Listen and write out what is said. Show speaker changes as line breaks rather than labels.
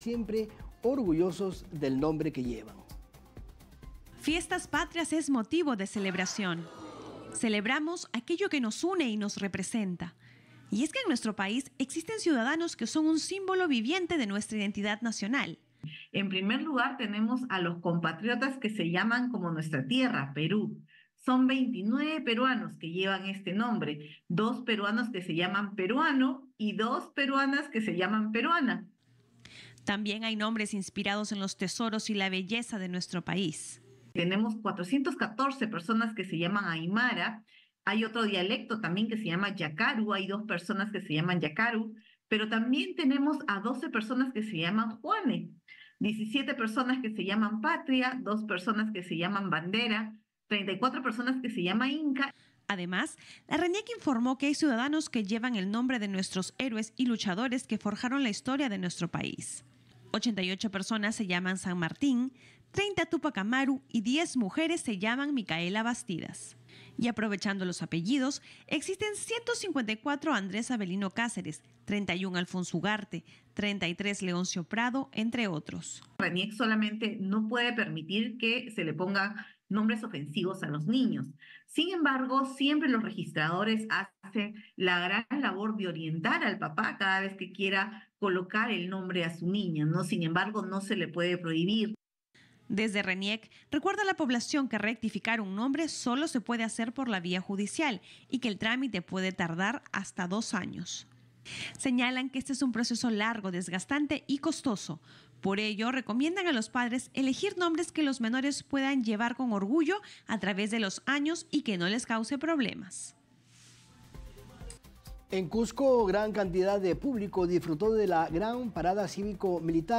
siempre orgullosos del nombre que llevan. Fiestas Patrias es motivo de celebración. Celebramos aquello que nos une y nos representa. Y es que en nuestro país existen ciudadanos que son un símbolo viviente de nuestra identidad
nacional. En primer lugar tenemos a los compatriotas que se llaman como nuestra tierra, Perú. Son 29 peruanos que llevan este nombre, dos peruanos que se llaman peruano y dos peruanas que se llaman peruana. También hay nombres inspirados en los tesoros y la belleza de nuestro país. Tenemos 414 personas que se llaman Aymara, hay otro dialecto también que se llama Yacaru, hay dos personas que se llaman Yacaru, pero también tenemos a 12 personas que se llaman Juane, 17 personas que se llaman Patria, dos personas que se llaman Bandera, 34 personas que se llaman Inca. Además, la informó que hay ciudadanos
que llevan el nombre de nuestros héroes y luchadores que forjaron la historia de nuestro país. 88 personas se llaman San Martín, 30 Tupac y 10 mujeres se llaman Micaela Bastidas. Y aprovechando los apellidos, existen 154 Andrés Abelino Cáceres, 31 Alfonso Ugarte, 33 Leoncio Prado,
entre otros. RENIEC solamente no puede permitir que se le pongan nombres ofensivos a los niños. Sin embargo, siempre los registradores hacen hace la gran labor de orientar al papá cada vez que quiera colocar el nombre a su niña, ¿no? Sin embargo, no se le puede prohibir. Desde RENIEC, recuerda a la población que
rectificar un nombre solo se puede hacer por la vía judicial y que el trámite puede tardar hasta dos años. Señalan que este es un proceso largo, desgastante y costoso. Por ello, recomiendan a los padres elegir nombres que los menores puedan llevar con orgullo a través de los años y que no les cause problemas.
En Cusco, gran cantidad de público disfrutó de la gran parada cívico-militar.